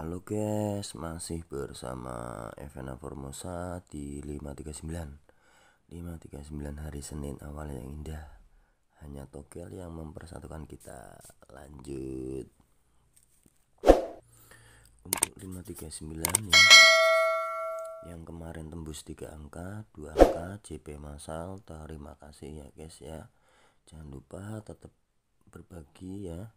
Halo guys, masih bersama Evena Formosa di 539 539 hari Senin awal yang indah Hanya togel yang mempersatukan kita Lanjut Untuk 539 ya Yang kemarin tembus 3 angka 2 angka JP Masal Terima kasih ya guys ya Jangan lupa tetap berbagi ya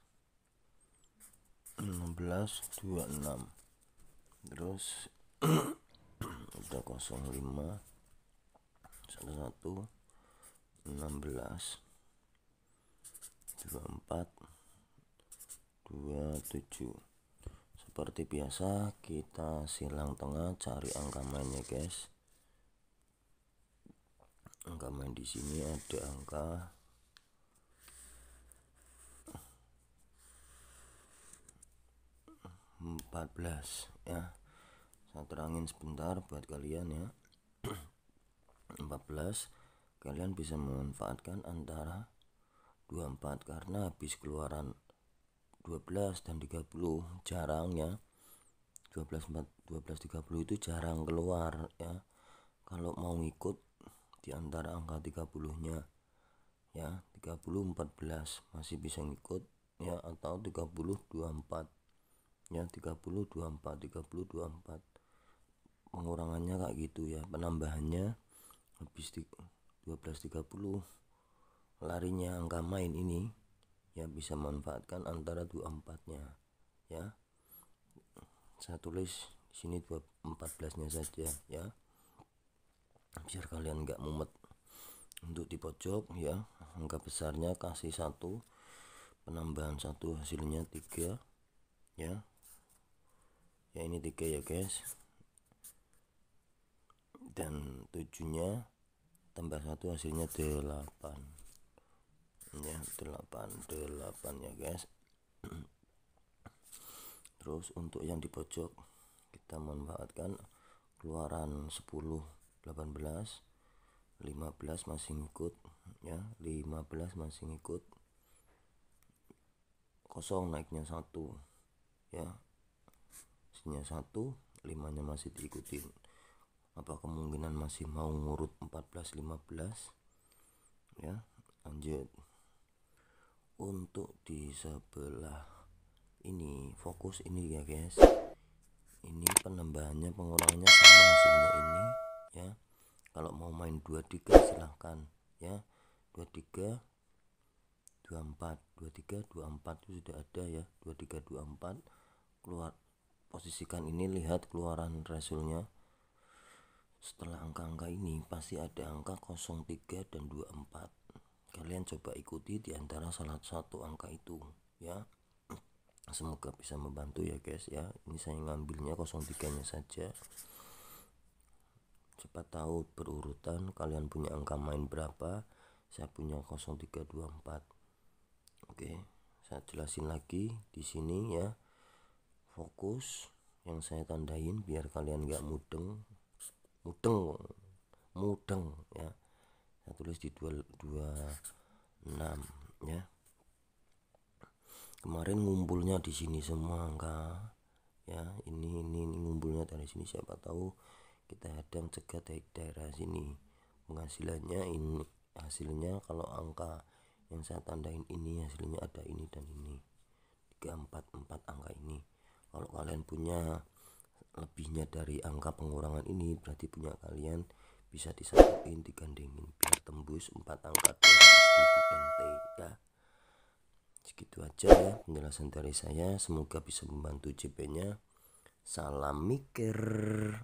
16 26 terus udah 05 11 16 24 27 seperti biasa kita silang tengah cari angka mainnya guys angka main di sini ada angka 14 ya saya terangin sebentar buat kalian ya 14 kalian bisa memanfaatkan antara 24 karena habis keluaran 12 dan 30 jarang ya 12 4, 12 30 itu jarang keluar ya kalau mau ikut di antara angka 30 nya ya 30 14 masih bisa ngikut ya atau 30 24 ya 30 24 30 24 pengurangannya kayak gitu ya penambahannya habis 12 30 larinya angka main ini ya bisa manfaatkan antara 24 nya ya saya tulis sini sini 14 nya saja ya biar kalian nggak mumet untuk di pojok ya angka besarnya kasih satu penambahan satu hasilnya tiga ya ya ini tiga ya guys dan tujuhnya tambah satu hasilnya delapan ya delapan delapan ya guys terus untuk yang di pojok kita manfaatkan keluaran sepuluh delapan belas lima belas masih ikut ya belas masih ikut kosong naiknya satu ya nya satu limanya masih diikutin apa kemungkinan masih mau ngurut 14 15 ya lanjut untuk di sebelah ini fokus ini ya guys ini penambahannya pengurangannya sama hasilnya ini ya kalau mau main 23 silahkan ya 23 24 23 24 itu sudah ada ya 23 24 keluar posisikan ini lihat keluaran resultnya setelah angka-angka ini pasti ada angka 03 dan 24 kalian coba ikuti di antara salah satu angka itu ya semoga bisa membantu ya guys ya ini saya ngambilnya 03 nya saja cepat tahu berurutan kalian punya angka main berapa saya punya 0324 oke saya jelasin lagi di sini ya fokus yang saya tandain biar kalian nggak mudeng mudeng mudeng ya saya tulis di 226 ya kemarin ngumpulnya di sini semua enggak ya ini, ini ini ngumpulnya dari sini siapa tahu kita hadang cegah dari daerah sini penghasilannya ini hasilnya kalau angka yang saya tandain ini hasilnya ada ini dan ini 344 angka ini kalau kalian punya lebihnya dari angka pengurangan ini berarti punya kalian bisa disatuin digandengin biar tembus 4 angka 200.000 NT ya segitu aja ya penjelasan dari saya semoga bisa membantu CP nya salam mikir